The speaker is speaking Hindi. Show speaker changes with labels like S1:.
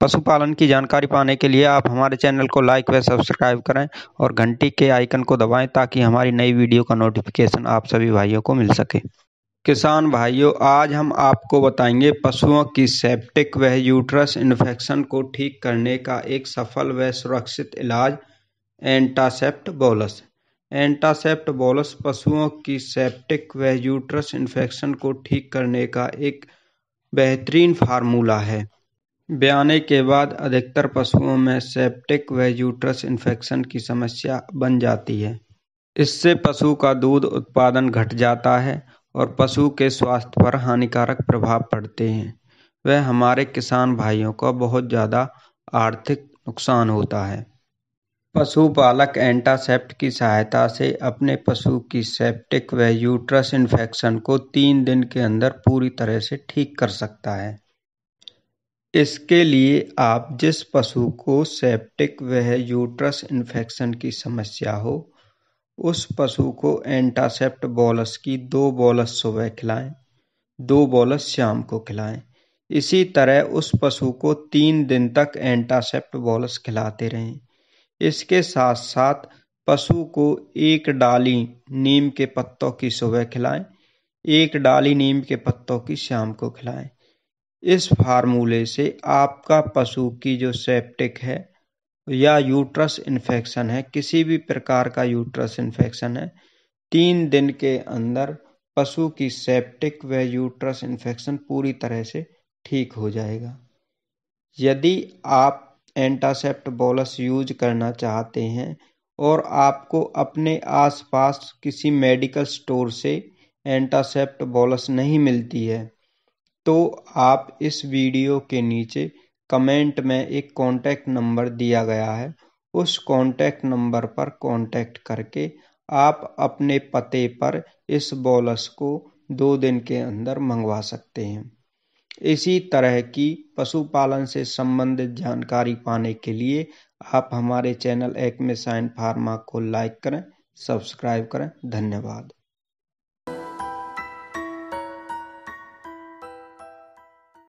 S1: पशुपालन की जानकारी पाने के लिए आप हमारे चैनल को लाइक व सब्सक्राइब करें और घंटी के आइकन को दबाएं ताकि हमारी नई वीडियो का नोटिफिकेशन आप सभी भाइयों को मिल सके किसान भाइयों आज हम आपको बताएंगे पशुओं की सेप्टिक व यूट्रस इन्फेक्शन को ठीक करने का एक सफल व सुरक्षित इलाज एंटासेप्ट बोलस एंटासेप्ट बोलस पशुओं की सेप्टिक व यूट्रस इन्फेक्शन को ठीक करने का एक बेहतरीन फार्मूला है ब्याने के बाद अधिकतर पशुओं में सेप्टिक व यूट्रस इन्फेक्शन की समस्या बन जाती है इससे पशु का दूध उत्पादन घट जाता है और पशु के स्वास्थ्य पर हानिकारक प्रभाव पड़ते हैं वह हमारे किसान भाइयों का बहुत ज़्यादा आर्थिक नुकसान होता है पशुपालक एंटासेप्ट की सहायता से अपने पशु की सेप्टिक व यूट्रस इन्फेक्शन को तीन दिन के अंदर पूरी तरह से ठीक कर सकता है इसके लिए आप जिस पशु को सेप्टिक वह यूट्रस इन्फेक्शन की समस्या हो उस पशु को एंटासेप्ट बॉलस की दो बॉलस सुबह खिलाएं दो बॉलस शाम को खिलाएं इसी तरह उस पशु को तीन दिन तक एंटासेप्ट बॉलस खिलाते रहें इसके साथ साथ पशु को एक डाली नीम के पत्तों की सुबह खिलाएं एक डाली नीम के पत्तों की शाम को खिलाएं इस फार्मूले से आपका पशु की जो सेप्टिक है या यूट्रस इन्फेक्शन है किसी भी प्रकार का यूट्रस इन्फेक्शन है तीन दिन के अंदर पशु की सेप्टिक व यूट्रस इन्फेक्शन पूरी तरह से ठीक हो जाएगा यदि आप एंटासेप्ट बोलस यूज करना चाहते हैं और आपको अपने आसपास किसी मेडिकल स्टोर से एंटासेप्ट बोलस नहीं मिलती है तो आप इस वीडियो के नीचे कमेंट में एक कॉन्टैक्ट नंबर दिया गया है उस कॉन्टैक्ट नंबर पर कॉन्टैक्ट करके आप अपने पते पर इस बॉलस को दो दिन के अंदर मंगवा सकते हैं इसी तरह की पशुपालन से संबंधित जानकारी पाने के लिए आप हमारे चैनल एक्मे साइन फार्मा को लाइक करें सब्सक्राइब करें धन्यवाद